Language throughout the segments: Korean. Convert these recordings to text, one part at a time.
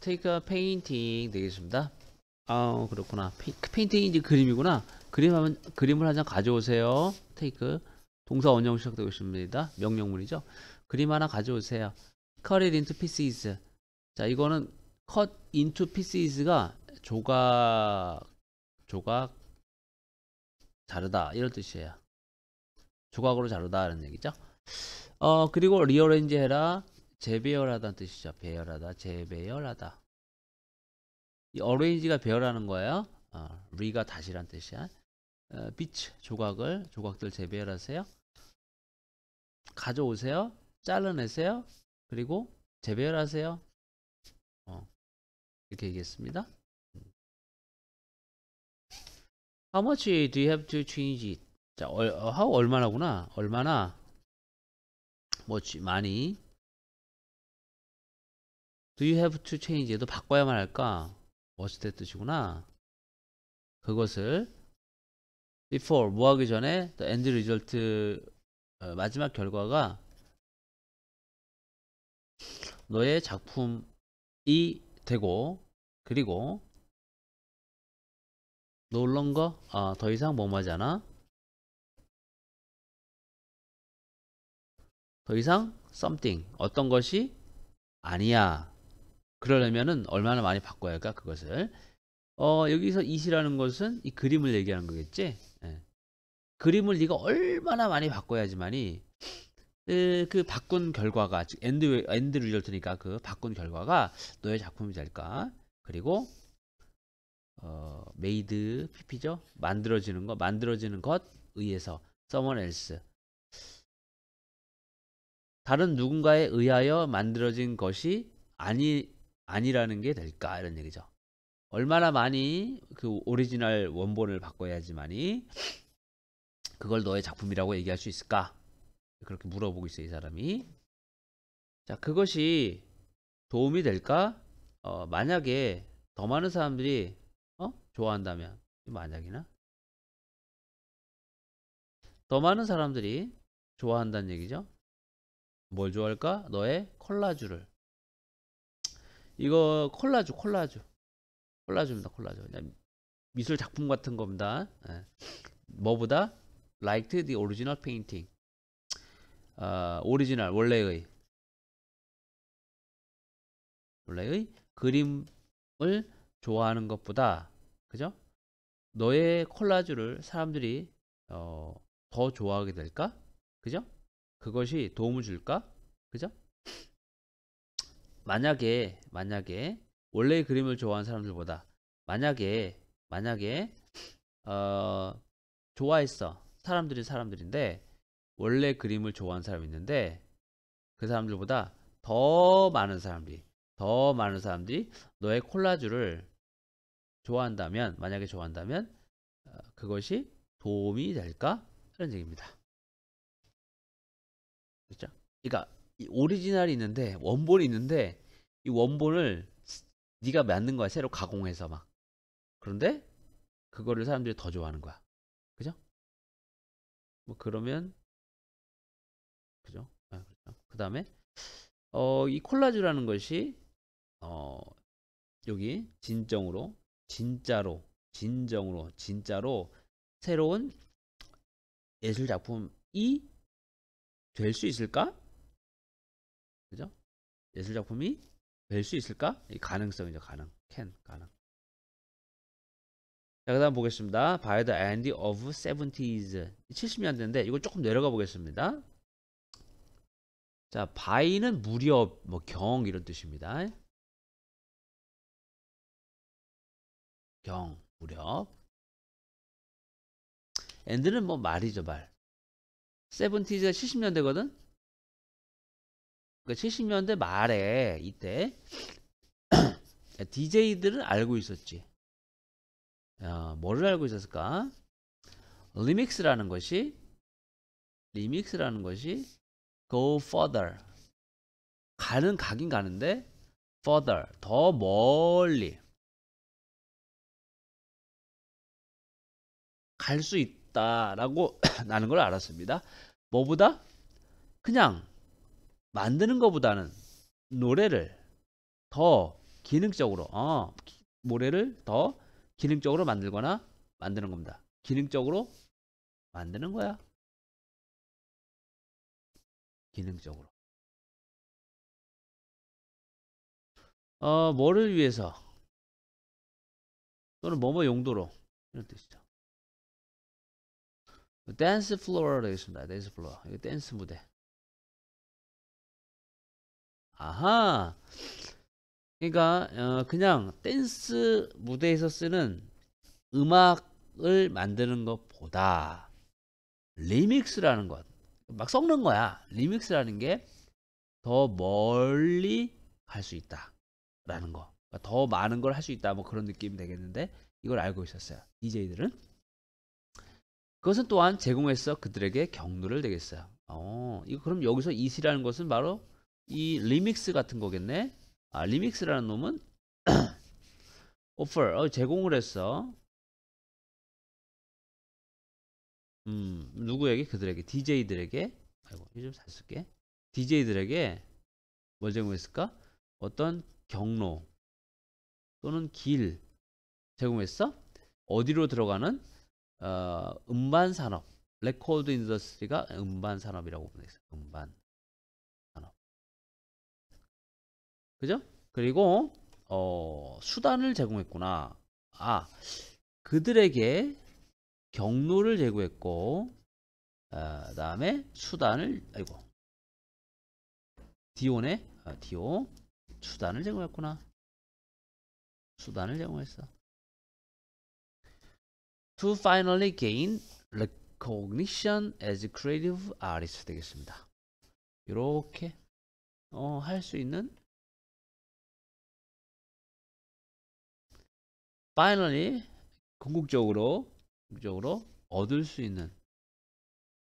테이크 e a p 되겠습니다. 아 어, 그렇구나. 페인팅이 그 이제 그림이구나. 그림하면 그림을 한 장 가져오세요. t a k 동사 원형 시작되고 있습니다. 명령문이죠. 그림 하나 가져오세요. cut it into pieces. 자 이거는 cut into pieces가 조각 조각 자르다 이런 뜻이에요. 조각으로 자르다 라는 얘기죠. 어 그리고 리어레지 해라. 재배열하다는 뜻이죠. 배열하다, 재배열하다. 이 어레인지가 배열하는 거예요. 어, 리가 다시란 뜻이야. 어, 비츠 조각을 조각들 재배열하세요. 가져오세요. 잘라내세요. 그리고 재배열하세요. 어, 이렇게 얘기했습니다. How much do you have to change it? 자, 얼, 어, 얼마나구나. 얼마나? 뭐 많이 Do you have to change? 얘도 바꿔야만 할까? 어찌 의 뜻이구나. 그것을 before 뭐 하기 전에 the end result 어, 마지막 결과가 너의 작품이 되고 그리고 놀런거 아, 더 이상 뭐 뭐하지 않아 더 이상 something 어떤 것이 아니야 그러려면은 얼마나 많이 바꿔야 할까 그것을 어 여기서 이시라는 것은 이 그림을 얘기하는 거겠지 예. 그림을 네가 얼마나 많이 바꿔야지만이 그, 그 바꾼 결과가 즉 엔드 엔드 리절트니까 그 바꾼 결과가 너의 작품이 될까 그리고 어 메이드 PP죠 만들어지는 것 만들어지는 것 의해서 someone else 다른 누군가에 의하여 만들어진 것이 아니 아니라는 게 될까 이런 얘기죠. 얼마나 많이 그 오리지널 원본을 바꿔야지만이 그걸 너의 작품이라고 얘기할 수 있을까? 그렇게 물어보고 있어요, 이 사람이. 자, 그것이 도움이 될까? 어, 만약에 더 많은 사람들이 어? 좋아한다면 만약이나 더 많은 사람들이 좋아한다는 얘기죠. 뭘 좋아할까? 너의 콜라주를 이거 콜라주 콜라주 콜라주입니다 콜라주 그냥 미술 작품 같은 겁니다 예. 뭐보다 liked the original painting 어, 오리지널 원래의 원래의 그림을 좋아하는 것보다 그죠? 너의 콜라주를 사람들이 어, 더 좋아하게 될까? 그죠? 그것이 도움을 줄까? 그죠? 만약에 만약에 원래 그림을 좋아하는 사람들보다 만약에 만약에 어, 좋아했어 사람들이 사람들인데 원래 그림을 좋아하는 사람이 있는데 그 사람들보다 더 많은 사람들이 더 많은 사람들이 너의 콜라주를 좋아한다면 만약에 좋아한다면 어, 그것이 도움이 될까? 그런 얘기입니다. 그렇죠? 그러니까 오리지널이 있는데 원본이 있는데 이 원본을 네가 만든 거야 새로 가공해서 막 그런데 그거를 사람들이 더 좋아하는 거야 그죠? 뭐 그러면 그죠? 아, 그렇죠. 그 다음에 어, 이 콜라주라는 것이 어, 여기 진정으로 진짜로 진정으로 진짜로 새로운 예술 작품이 될 수 있을까? 예술 작품이 될 수 있을까? 이 가능성이죠. 가능. can 가능. 자, 그다음 보겠습니다. By the end of 70s. 70년대인데 이걸 조금 내려가 보겠습니다. 자, by는 무려뭐경 이런 뜻입니다. 경, 무렵. e 드는뭐 말이죠, 말. 70s가 70년대거든. 그러니까 70년대 말에 이때 DJ들은 알고 있었지. 어, 뭐를 알고 있었을까? 리믹스라는 것이 리믹스라는 것이 go further 가는 가긴 가는데 further 더 멀리 갈 수 있다라고 나는 걸 알았습니다. 뭐보다 그냥 만드는 것보다는 노래를 더 기능적으로 어, 모래를 더 기능적으로 만들거나 만드는 겁니다. 기능적으로 만드는 거야. 기능적으로. 어, 뭐를 위해서 또는 뭐뭐 용도로 이런 뜻이죠. 댄스 그 플로어라 되겠습니다. 댄스 플로어. 이거 댄스 무대. 아하 그러니까 어, 그냥 댄스 무대에서 쓰는 음악을 만드는 것보다 리믹스라는 것막 섞는 거야 리믹스라는 게 더 멀리 갈수 있다 라는 거더 그러니까 많은 걸 할 수 있다 뭐 그런 느낌 이 되겠는데 이걸 알고 있었어요 DJ들은 그것은 또한 제공해서 그들에게 경로를 되겠어요 어, 이거 그럼 여기서 이시라는 것은 바로 이 리믹스 같은 거겠네 아 리믹스라는 놈은 offer 어, 제공을 했어 음 누구에게 그들에게 DJ들에게 아이고 좀잘 쓸게 DJ들에게 뭘 제공했을까 어떤 경로 또는 길 제공했어 어디로 들어가는 어, 음반 산업 레코드 인더스트리가 음반 산업이라고 보냈어 음반 그죠? 그리고 어, 수단을 제공했구나. 아, 그들에게 경로를 제공했고 아, 다음에 수단을 아이고 디온의 아, 디오 수단을 제공했구나. 수단을 제공했어. To finally gain recognition as creative artist 되겠습니다. 이렇게 어, 할수 있는 finally 궁극적으로 궁극적으로 얻을 수 있는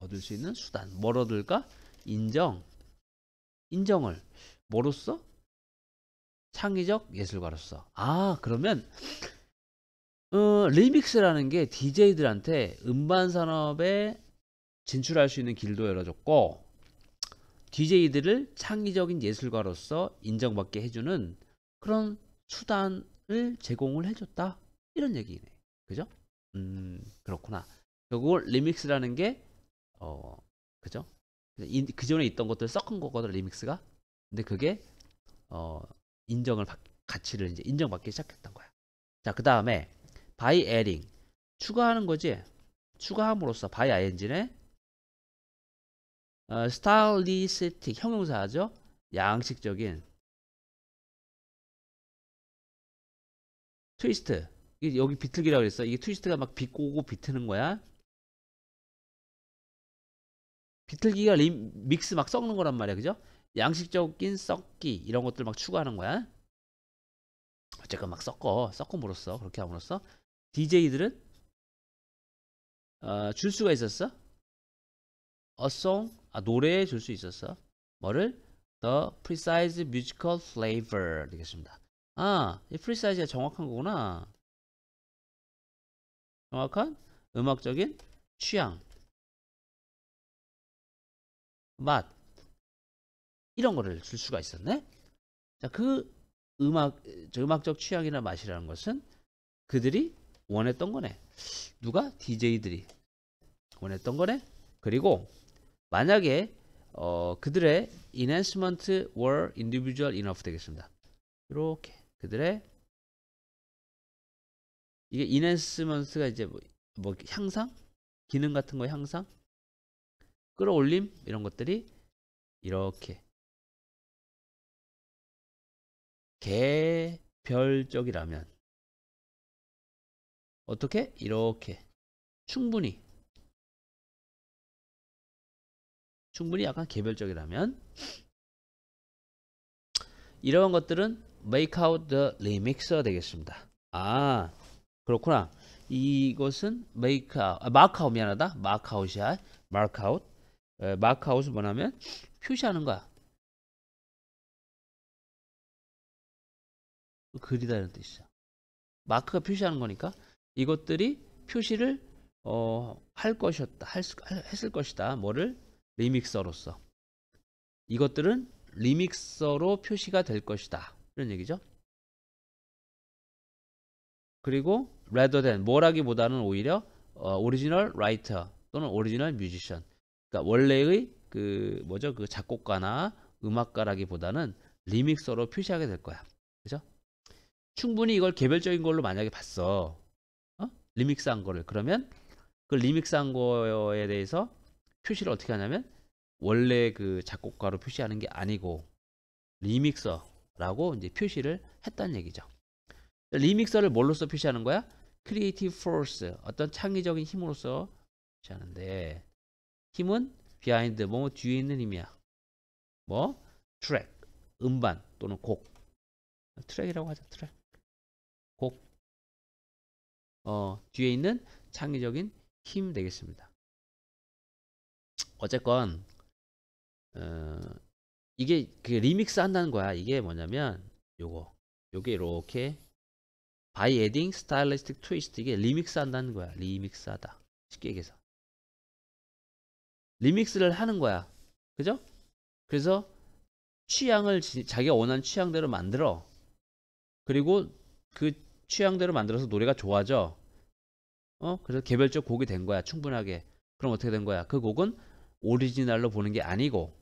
얻을 수 있는 수단 뭘 얻을까? 인정 인정을 뭐로써? 창의적 예술가로서 아 그러면 어, 리믹스라는 게 DJ들한테 음반 산업에 진출할 수 있는 길도 열어줬고 DJ들을 창의적인 예술가로서 인정받게 해주는 그런 수단 를 제공을 해줬다 이런 얘기네 그죠? 음 그렇구나 결국 리믹스라는 게어 그죠? 그 전에 있던 것들 섞은 거거든 리믹스가 근데 그게 어 인정을 받, 가치를 이제 인정받기 시작했던 거야 자 그 다음에 by adding 추가하는 거지 추가함으로써 by ing네 어, stylistic 형용사죠 양식적인 트위스트 여기 비틀기라고 그랬어 이게 트위스트가 막 비꼬고 비트는 거야 비틀기가 림, 믹스 막 섞는 거란 말이야 그죠 양식적인 섞기 이런 것들 막추가하는 거야 어쨌건 막 섞어 섞음으로써 그렇게 함으로써 DJ들은 어, 줄 수가 있었어 어송 아, 노래에 줄 수 있었어 뭐를 The Precise Musical Flavor 되겠습니다 아, 이 프리 사이즈가 정확한 거구나. 정확한 음악적인 취향, 맛 이런 거를 줄 수가 있었네. 자, 그 음악 음악적 취향이나 맛이라는 것은 그들이 원했던 거네. 누가 DJ들이 원했던 거네. 그리고 만약에 어, 그들의 enhancement were individual enough 되겠습니다. 이렇게 그들의 이게 인핸스먼스가 이제 뭐, 뭐 향상 기능 같은 거 향상 끌어올림 이런 것들이 이렇게 개별적이라면 어떻게 이렇게 충분히 충분히 약간 개별적이라면 이러한 것들은 make out the remix가 되겠습니다. 아 그렇구나. 이것은 make out, 아, mark out 미안하다. mark out이야. mark out. 에, mark out은 뭐냐면 표시하는 거야. 그리다는 뜻이야. 마크가 표시하는 거니까 이것들이 표시를 어, 할 것이었다. 할, 했을 것이다. 뭐를 리믹서로서. 이것들은 리믹서로 표시가 될 것이다. 이런 얘기죠. 그리고 rather than 뭐라기보다는 오히려 어, original writer 또는 original musician 그러니까 원래의 그 뭐죠 그 작곡가나 음악가라기보다는 리믹서로 표시하게 될 거야. 그죠? 충분히 이걸 개별적인 걸로 만약에 봤어. 어? 리믹스한 거를 그러면 그 리믹스한 거에 대해서 표시를 어떻게 하냐면 원래 그 작곡가로 표시하는 게 아니고 리믹서 라고 이제 표시를 했다는 얘기죠. 리믹서를 뭘로써 표시하는 거야? 크리에이티브 포 e f o 어떤 창의적인 힘으로써 표시하는데 힘은 비하인드 뭐 뒤에 있는 힘이야. 뭐? 트랙, 음반 또는 곡. 트랙이라고 하자, 트랙. 곡. 어, 뒤에 있는 창의적인 힘 되겠습니다. 어쨌건 어, 이게 그 리믹스 한다는 거야. 이게 뭐냐면 요거. 요게 이렇게 by adding stylistic twist 이게 리믹스 한다는 거야. 리믹스 하다. 쉽게 얘기해서. 리믹스를 하는 거야. 그죠? 그래서 취향을 자기가 원하는 취향대로 만들어. 그리고 그 취향대로 만들어서 노래가 좋아져. 어? 그래서 개별적 곡이 된 거야. 충분하게. 그럼 어떻게 된 거야? 그 곡은 오리지널로 보는 게 아니고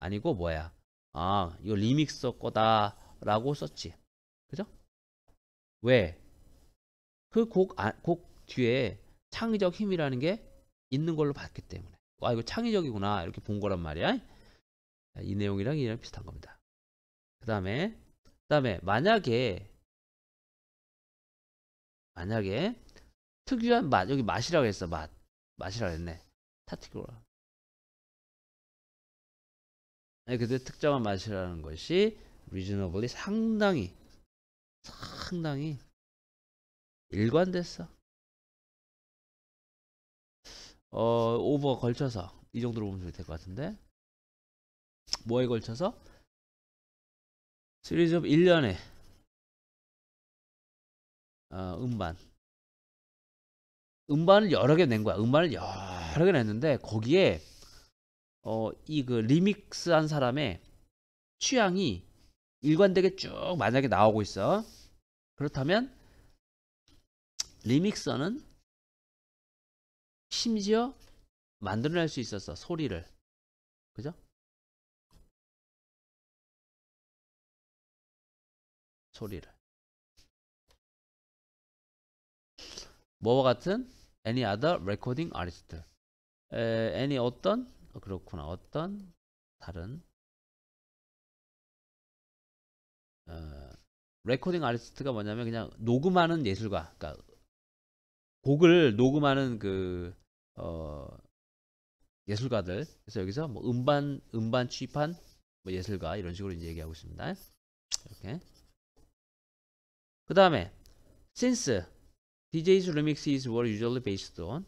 아니고 뭐야 아 이거 리믹서 거다 라고 썼지 그죠? 왜? 그곡곡 아, 곡 뒤에 창의적 힘이라는 게 있는 걸로 봤기 때문에 아 이거 창의적이구나 이렇게 본 거란 말이야 이 내용이랑 이랑 비슷한 겁니다 그 다음에 그 다음에 만약에 만약에 특유한 맛 여기 맛이라고 했어 맛 맛이라고 했네 타티 r t i 그들 특정한 맛이라는 것이 reasonably 상당히 상당히 일관됐어. 어, 오버가 걸쳐서 이 정도로 보면 될 것 같은데 뭐에 걸쳐서 시리즈 업 1년에 어, 음반 음반을 여러 개 낸 거야. 음반을 여러 개 냈는데 거기에 어, 이그 리믹스한 사람의 취향이 일관되게 쭉 만약에 나오고 있어. 그렇다면 리믹서는 심지어 만들어낼 수 있었어 소리를 그죠? 소리를 뭐와 같은 any other recording artist 에, any 어떤 어, 그렇구나. 어떤 다른 어, 레코딩 아티스트가 뭐냐면 그냥 녹음하는 예술가. 그러니까 곡을 녹음하는 그 어, 예술가들. 그래서 여기서 뭐 음반 음반 취판 뭐 예술가 이런 식으로 이제 얘기하고 있습니다. 이렇게. 그다음에 since DJ's remix is were usually based on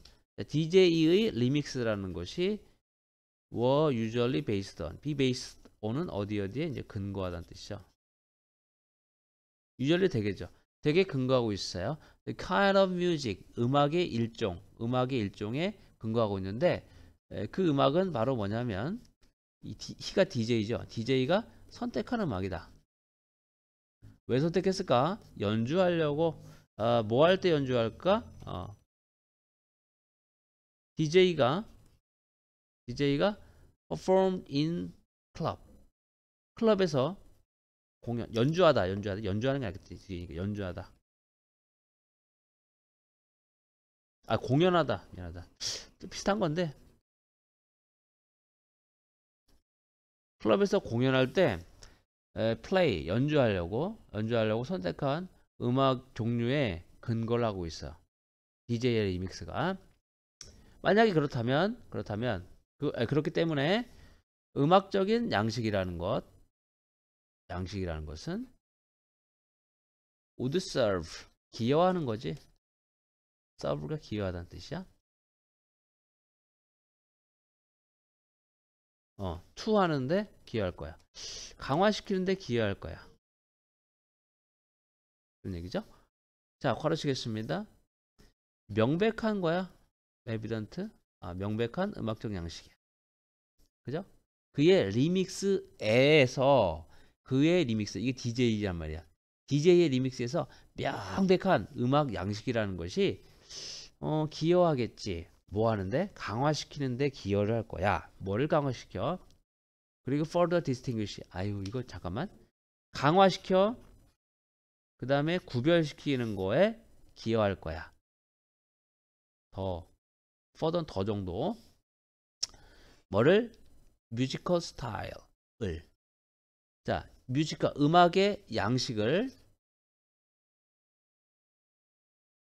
DJ의 리믹스라는 것이 were usually based on. be based on은 어디 어디에 이제 근거하다는 뜻이죠. usually 되겠죠. 되게 근거하고 있어요. The kind of music, 음악의 일종, 음악의 일종에 근거하고 있는데 그 음악은 바로 뭐냐면 이 D, 히가 DJ죠. DJ가 선택하는 음악이다. 왜 선택했을까? 연주하려고 어, 아, 뭐할 때 연주할까? 어. DJ가 DJ가 performed in club. 클럽에서 공연, 연주하다, 연주하다, 연주하는 게 아니겠지, DJ니까 그 연주하다. 아, 공연하다, 미안하다. 비슷한 건데. 클럽에서 공연할 때 에, 플레이, 연주하려고, 연주하려고 선택한 음악 종류에 근거를 하고 있어. DJ의 리믹스가. 만약에 그렇다면, 그렇다면, 그, 그렇기 때문에 음악적인 양식이라는 것, 양식이라는 것은 would serve, 기여하는 거지. serve가 기여하다는 뜻이야. 어, to 하는데 기여할 거야. 강화시키는데 기여할 거야. 그런 얘기죠. 자, 괄호 치겠습니다. 명백한 거야. 에비던트. 아, 명백한 음악적 양식이야. 그죠? 그의 리믹스에서 그의 리믹스 이게 DJ란 말이야. DJ의 리믹스에서 명백한 음악 양식이라는 것이 어, 기여하겠지. 뭐 하는데? 강화시키는데 기여를 할 거야. 뭐를 강화시켜? 그리고 further distinguish. 아유, 이거 잠깐만. 강화시켜. 그 다음에 구별시키는 거에 기여할 거야. 더 4던 더 정도 뭐를 뮤지컬 스타일을 자 뮤지컬 음악의 양식을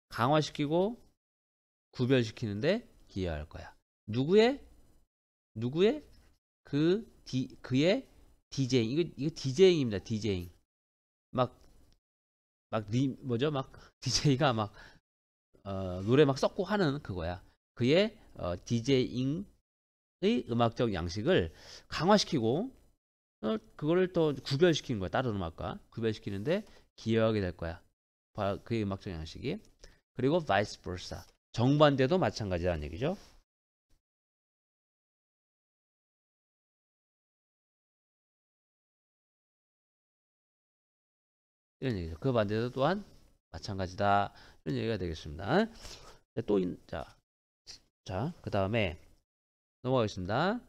강화시키고 구별시키는데 기여할 거야. 누구의 누구의 그 디, 그의 디제잉 이거 이거 디제잉입니다. 디제잉 막막 뭐죠 막디제이가막 어, 노래 막 썼고 하는 그거야. 그의 어, DJ잉의 음악적 양식을 강화시키고 어, 그거를 또 구별시키는 거야. 다른 음악과 구별시키는데 기여하게 될 거야. 그의 음악적 양식이. 그리고 vice versa. 정반대도 마찬가지라는 얘기죠. 이런 얘기죠. 그 반대도 또한 마찬가지다. 이런 얘기가 되겠습니다. 또, 자, 자, 그 다음에 넘어가겠습니다.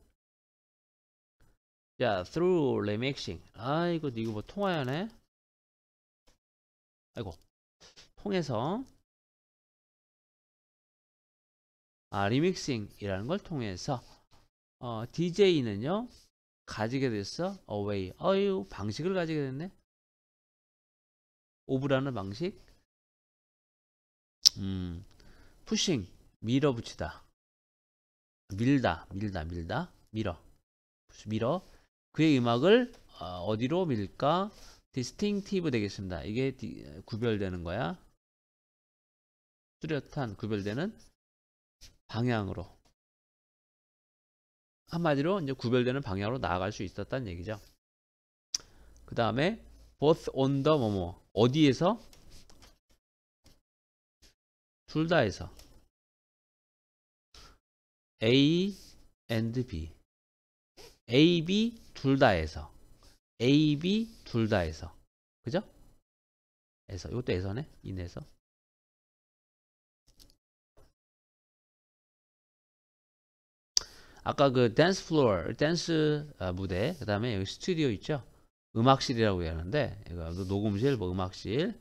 자, through remixing. 아이고, 이거 뭐 통화하네? 아이고, 통해서 아, 리믹싱이라는 걸 통해서 어, DJ는요 가지게 됐어 away 어유 방식을 가지게 됐네 오브라는 방식 음 p u 밀어붙이다 밀다, 밀다, 밀다, 밀어. 밀어. 그의 음악을 어, 어디로 밀까? 디스팅티브 되겠습니다. 이게 구별되는 거야. 뚜렷한 구별되는 방향으로. 한마디로 이제 구별되는 방향으로 나아갈 수 있었다는 얘기죠. 그 다음에 both on the 뭐뭐 어디에서? 둘 다에서 A and B. A, B 둘 다에서. A, B 둘 다에서. 그죠? 에서. 이것도 에서네. 인에서. 아까 그 댄스 플로어, 댄스 무대, 그 다음에 여기 스튜디오 있죠? 음악실이라고 얘기하는데, 이거 녹음실, 뭐 음악실,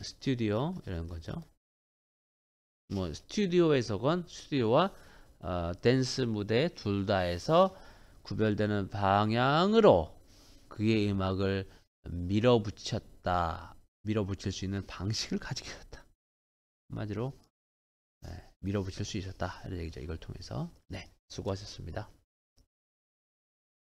스튜디오 이런 거죠. 뭐 스튜디오 해석은 스튜디오와 어, 댄스 무대 둘 다에서 구별되는 방향으로 그의 음악을 밀어붙였다. 밀어붙일 수 있는 방식을 가지게 됐다. 한마디로 네, 밀어붙일 수 있었다. 이런 얘기죠. 이걸 통해서. 네, 수고하셨습니다.